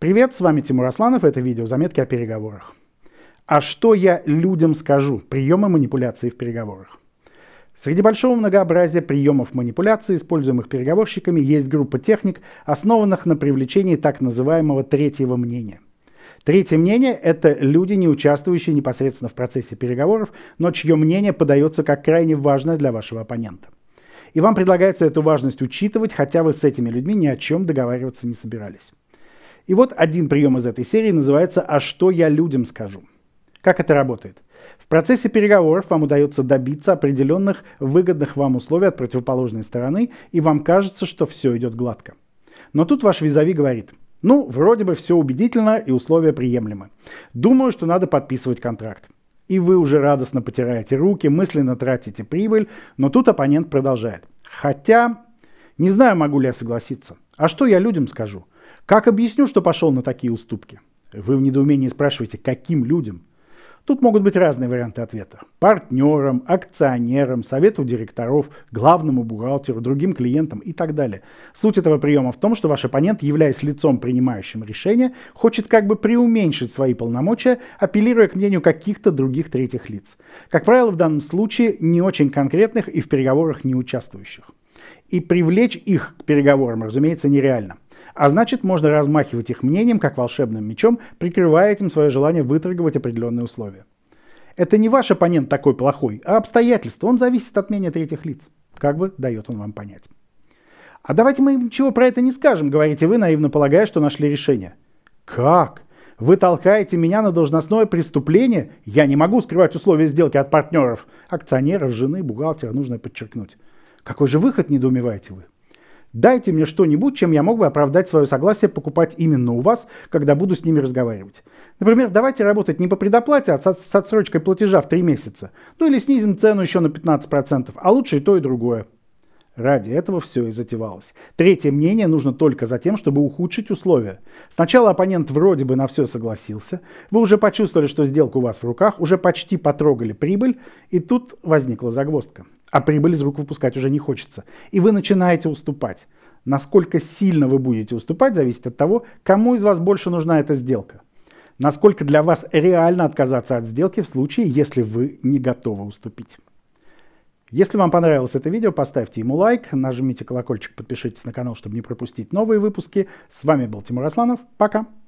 Привет, с вами Тимур Асланов, это видео «Заметки о переговорах». А что я людям скажу? Приемы манипуляции в переговорах. Среди большого многообразия приемов манипуляции, используемых переговорщиками, есть группа техник, основанных на привлечении так называемого третьего мнения. Третье мнение – это люди, не участвующие непосредственно в процессе переговоров, но чье мнение подается как крайне важное для вашего оппонента. И вам предлагается эту важность учитывать, хотя вы с этими людьми ни о чем договариваться не собирались. И вот один прием из этой серии называется «А что я людям скажу?». Как это работает? В процессе переговоров вам удается добиться определенных выгодных вам условий от противоположной стороны, и вам кажется, что все идет гладко. Но тут ваш визави говорит, ну, вроде бы все убедительно и условия приемлемы. Думаю, что надо подписывать контракт. И вы уже радостно потираете руки, мысленно тратите прибыль, но тут оппонент продолжает. Хотя, не знаю, могу ли я согласиться. А что я людям скажу? Как объясню, что пошел на такие уступки? Вы в недоумении спрашиваете, каким людям? Тут могут быть разные варианты ответа. Партнерам, акционерам, совету директоров, главному бухгалтеру, другим клиентам и так далее. Суть этого приема в том, что ваш оппонент, являясь лицом, принимающим решение, хочет как бы преуменьшить свои полномочия, апеллируя к мнению каких-то других третьих лиц. Как правило, в данном случае не очень конкретных и в переговорах не участвующих. И привлечь их к переговорам, разумеется, нереально. А значит, можно размахивать их мнением, как волшебным мечом, прикрывая этим свое желание выторговать определенные условия. Это не ваш оппонент такой плохой, а обстоятельства. Он зависит от мнения третьих лиц. Как бы дает он вам понять. А давайте мы ничего про это не скажем, говорите вы, наивно полагая, что нашли решение. Как? Вы толкаете меня на должностное преступление? Я не могу скрывать условия сделки от партнеров, акционеров, жены, бухгалтера, нужно подчеркнуть. Какой же выход, недоумеваете вы? Дайте мне что-нибудь, чем я мог бы оправдать свое согласие покупать именно у вас, когда буду с ними разговаривать. Например, давайте работать не по предоплате, а с отсрочкой платежа в 3 месяца. Ну или снизим цену еще на 15%, а лучше и то, и другое. Ради этого все и затевалось. Третье мнение нужно только за тем, чтобы ухудшить условия. Сначала оппонент вроде бы на все согласился, вы уже почувствовали, что сделка у вас в руках, уже почти потрогали прибыль, и тут возникла загвоздка. А прибыль из рук выпускать уже не хочется. И вы начинаете уступать. Насколько сильно вы будете уступать, зависит от того, кому из вас больше нужна эта сделка. Насколько для вас реально отказаться от сделки в случае, если вы не готовы уступить. Если вам понравилось это видео, поставьте ему лайк, нажмите колокольчик, подпишитесь на канал, чтобы не пропустить новые выпуски. С вами был Тимур Асланов. Пока!